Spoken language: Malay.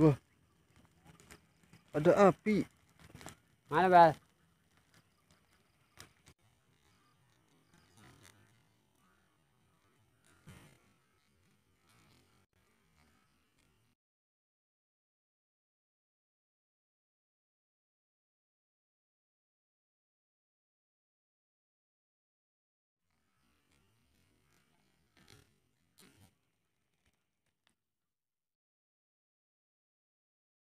Wah. Ada api. Mana, Bal?